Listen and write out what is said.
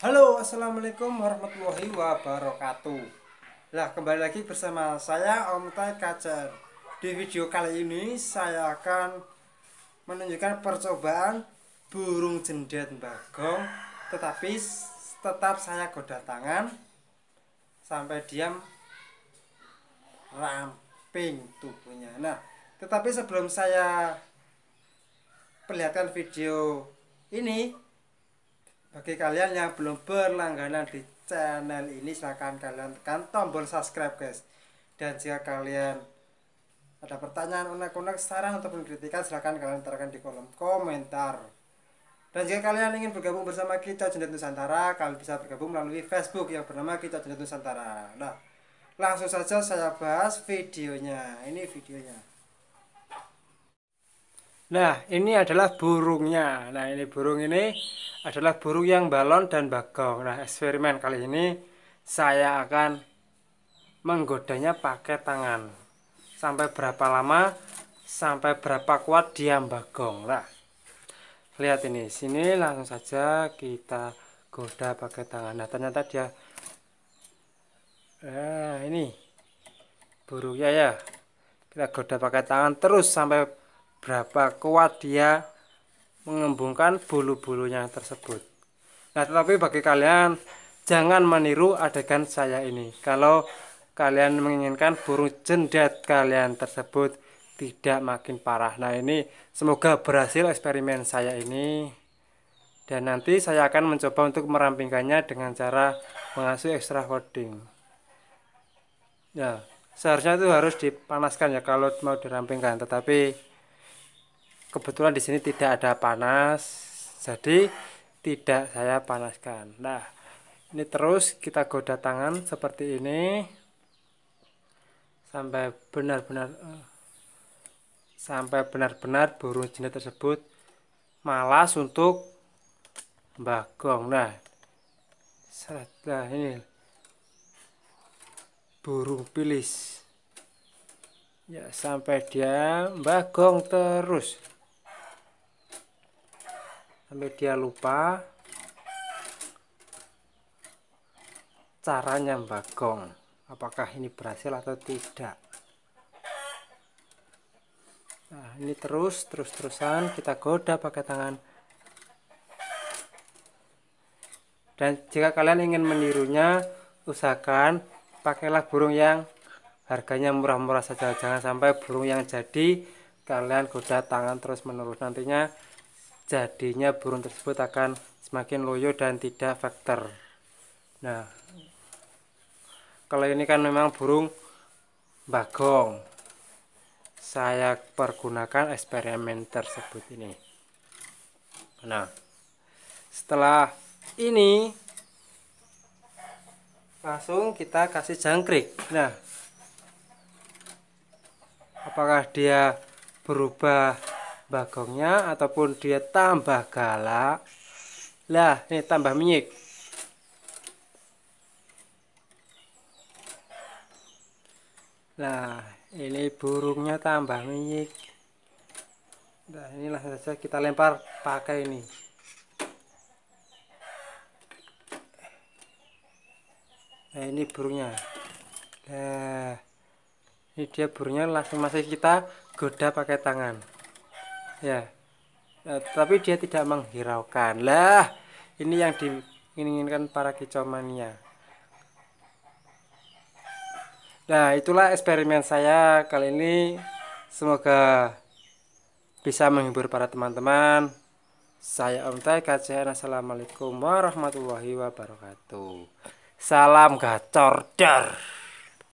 Halo, assalamualaikum warahmatullahi wabarakatuh. Nah, kembali lagi bersama saya Om Tai Kacer. Di video kali ini saya akan menunjukkan percobaan burung jendet bagong, tetapi tetap saya goda tangan sampai diam ramping tubuhnya. Nah, tetapi sebelum saya perlihatkan video ini, bagi kalian yang belum berlangganan di channel ini silahkan kalian tekan tombol subscribe guys Dan jika kalian ada pertanyaan, unek-unek, saran ataupun kritikan silahkan kalian taruhkan di kolom komentar Dan jika kalian ingin bergabung bersama kita Jendet Nusantara Kalian bisa bergabung melalui Facebook yang bernama kita Jendet Nusantara Nah langsung saja saya bahas videonya Ini videonya Nah, ini adalah burungnya. Nah, ini burung ini adalah burung yang balon dan bagong. Nah, eksperimen kali ini saya akan menggodanya pakai tangan. Sampai berapa lama, sampai berapa kuat dia bagong. Nah, lihat ini. Sini langsung saja kita goda pakai tangan. Nah, ternyata dia Nah, ini burungnya ya. Kita goda pakai tangan terus sampai berapa kuat dia mengembungkan bulu-bulunya tersebut. Nah, tetapi bagi kalian jangan meniru adegan saya ini. Kalau kalian menginginkan burung cendat kalian tersebut tidak makin parah. Nah, ini semoga berhasil eksperimen saya ini. Dan nanti saya akan mencoba untuk merampingkannya dengan cara mengasuh extra hoarding. Ya, seharusnya itu harus dipanaskan ya kalau mau dirampingkan, tetapi kebetulan di sini tidak ada panas jadi tidak saya panaskan nah ini terus kita goda tangan seperti ini sampai benar-benar eh, sampai benar-benar burung jenis tersebut malas untuk bagong nah setelah ini burung pilis ya sampai dia bagong terus sampai dia lupa caranya bagong apakah ini berhasil atau tidak nah ini terus terus terusan kita goda pakai tangan dan jika kalian ingin menirunya usahakan pakailah burung yang harganya murah-murah saja jangan sampai burung yang jadi kalian goda tangan terus menerus nantinya jadinya burung tersebut akan semakin loyo dan tidak faktor nah kalau ini kan memang burung bagong saya pergunakan eksperimen tersebut ini nah setelah ini langsung kita kasih jangkrik nah apakah dia berubah bagongnya ataupun dia tambah galak lah ini tambah minyak lah ini burungnya tambah minyak nah inilah langsung saja kita lempar pakai ini nah ini burungnya nah ini dia burungnya langsung masih kita goda pakai tangan ya eh, tapi dia tidak menghiraukan lah ini yang diinginkan para kicomania nah itulah eksperimen saya kali ini semoga bisa menghibur para teman-teman saya Om Tai KCN Assalamualaikum warahmatullahi wabarakatuh Salam gacor dar